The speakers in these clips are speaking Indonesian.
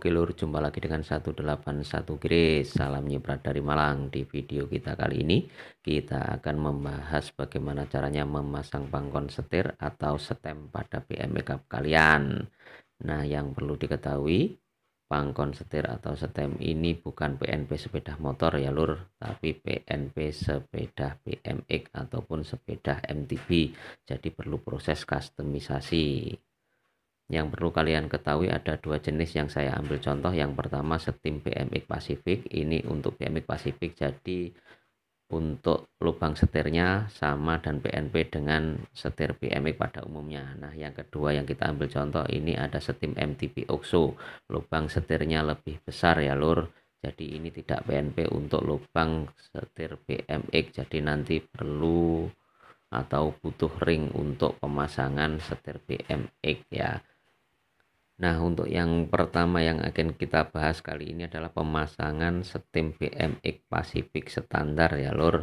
Oke lur, jumpa lagi dengan 181 Gris. Salam nyebrat dari Malang. Di video kita kali ini, kita akan membahas bagaimana caranya memasang pangkon setir atau stem pada PM Makeup kalian. Nah, yang perlu diketahui, pangkon setir atau stem ini bukan PNP sepeda motor ya lur, tapi PNP sepeda BMX ataupun sepeda MTB. Jadi perlu proses customisasi yang perlu kalian ketahui ada dua jenis yang saya ambil contoh yang pertama steam BMX Pacific ini untuk BMX Pacific jadi untuk lubang setirnya sama dan PNP dengan setir BMX pada umumnya nah yang kedua yang kita ambil contoh ini ada steam MTB Oxo lubang setirnya lebih besar ya lur jadi ini tidak PNP untuk lubang setir BMX jadi nanti perlu atau butuh ring untuk pemasangan setir BMX ya Nah, untuk yang pertama yang akan kita bahas kali ini adalah pemasangan stem BMX Pacific standar ya, Lur.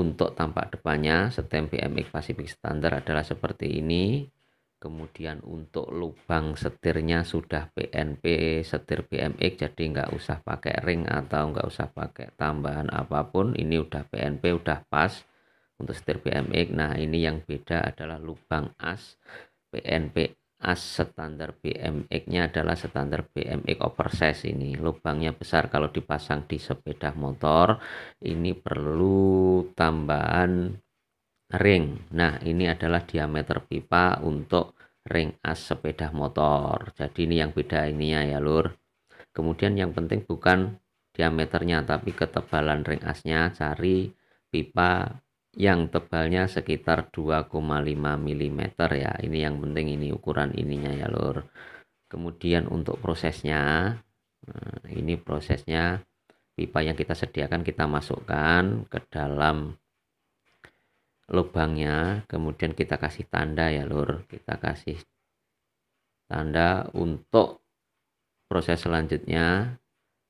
Untuk tampak depannya, stem BMX Pacific standar adalah seperti ini. Kemudian untuk lubang setirnya sudah PNP setir BMX, jadi nggak usah pakai ring atau nggak usah pakai tambahan apapun. Ini udah PNP, udah pas untuk setir BMX. Nah, ini yang beda adalah lubang as PNP as standar BMX-nya adalah standar BMX oversize ini. Lubangnya besar kalau dipasang di sepeda motor, ini perlu tambahan ring. Nah, ini adalah diameter pipa untuk ring as sepeda motor. Jadi ini yang beda ininya ya, Lur. Kemudian yang penting bukan diameternya tapi ketebalan ring asnya, cari pipa yang tebalnya sekitar 2,5 mm ya ini yang penting ini ukuran ininya ya lor kemudian untuk prosesnya nah, ini prosesnya pipa yang kita sediakan kita masukkan ke dalam lubangnya kemudian kita kasih tanda ya lor kita kasih tanda untuk proses selanjutnya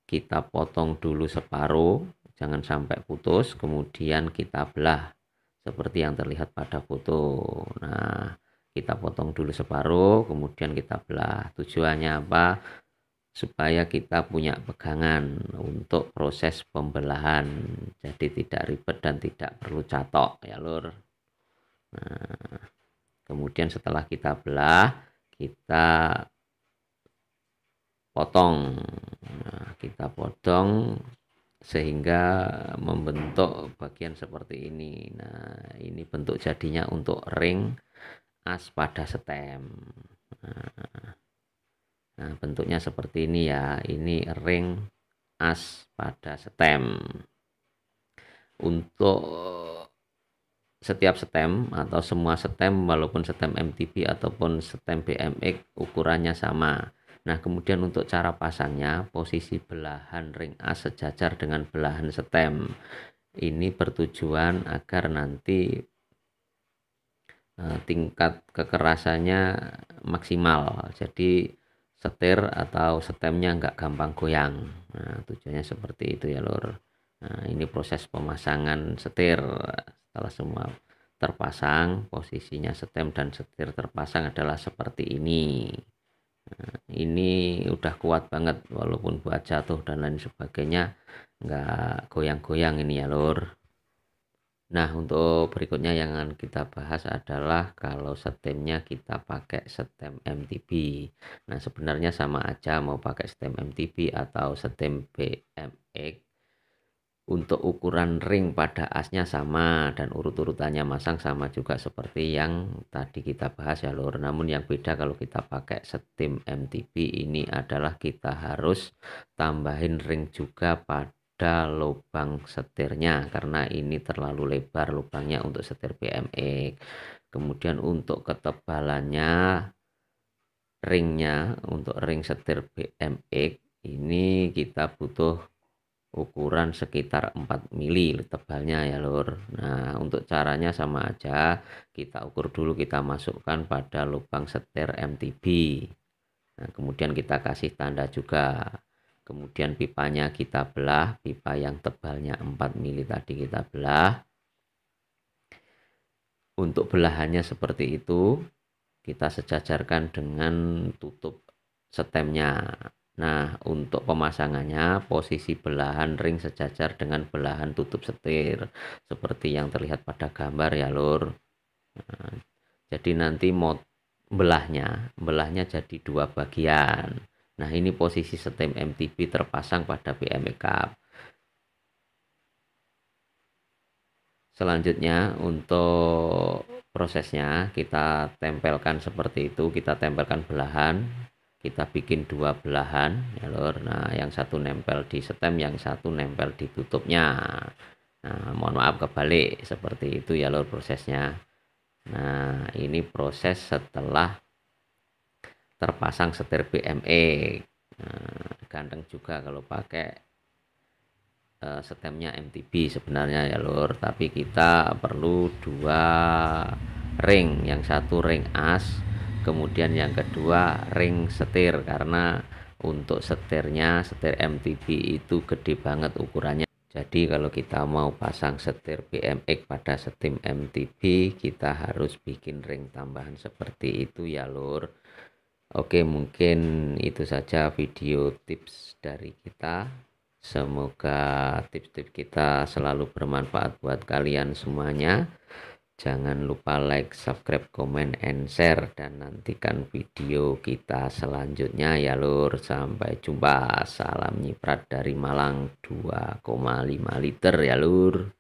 kita potong dulu separuh jangan sampai putus kemudian kita belah seperti yang terlihat pada foto nah kita potong dulu separuh kemudian kita belah tujuannya apa supaya kita punya pegangan untuk proses pembelahan jadi tidak ribet dan tidak perlu catok ya lur nah kemudian setelah kita belah kita potong nah, kita potong sehingga membentuk bagian seperti ini nah ini bentuk jadinya untuk ring as pada stem nah, nah bentuknya seperti ini ya ini ring as pada stem untuk setiap stem atau semua stem walaupun stem MTB ataupun stem BMX ukurannya sama Nah, kemudian untuk cara pasangnya, posisi belahan ring A sejajar dengan belahan stem. Ini bertujuan agar nanti eh, tingkat kekerasannya maksimal. Jadi setir atau stemnya nggak gampang goyang. Nah, tujuannya seperti itu ya, Lur. Nah, ini proses pemasangan setir. Setelah semua terpasang, posisinya stem dan setir terpasang adalah seperti ini ini udah kuat banget walaupun buat jatuh dan lain sebagainya nggak goyang-goyang ini ya lor nah untuk berikutnya yang akan kita bahas adalah kalau stemnya kita pakai stem MTB nah sebenarnya sama aja mau pakai stem MTB atau stem BMX untuk ukuran ring pada asnya sama dan urut-urutannya masang sama juga seperti yang tadi kita bahas ya lor namun yang beda kalau kita pakai steam MTB ini adalah kita harus tambahin ring juga pada lubang setirnya karena ini terlalu lebar lubangnya untuk setir BMX kemudian untuk ketebalannya ringnya untuk ring setir BMX ini kita butuh ukuran sekitar 4 mili tebalnya ya lur nah untuk caranya sama aja kita ukur dulu kita masukkan pada lubang setir MTB nah, kemudian kita kasih tanda juga kemudian pipanya kita belah pipa yang tebalnya 4 mili tadi kita belah untuk belahannya seperti itu kita sejajarkan dengan tutup stemnya Nah, untuk pemasangannya, posisi belahan ring sejajar dengan belahan tutup setir, seperti yang terlihat pada gambar ya, Lur. Nah, jadi nanti mod belahnya, belahnya jadi dua bagian. Nah, ini posisi stem MTB terpasang pada BMK. Cup. Selanjutnya untuk prosesnya kita tempelkan seperti itu, kita tempelkan belahan kita bikin dua belahan ya lor nah yang satu nempel di stem yang satu nempel di tutupnya nah mohon maaf kebalik seperti itu ya lor prosesnya nah ini proses setelah terpasang setir BME nah, ganteng juga kalau pakai uh, eh, stemnya MTB sebenarnya ya lor tapi kita perlu dua ring yang satu ring as kemudian yang kedua ring setir karena untuk setirnya setir MTB itu gede banget ukurannya jadi kalau kita mau pasang setir BMX pada setim MTB kita harus bikin ring tambahan seperti itu ya lur Oke mungkin itu saja video tips dari kita Semoga tips-tips kita selalu bermanfaat buat kalian semuanya Jangan lupa like, subscribe, comment, and share dan nantikan video kita selanjutnya ya lur. Sampai jumpa. Salam nyiprat dari Malang 2,5 liter ya lur.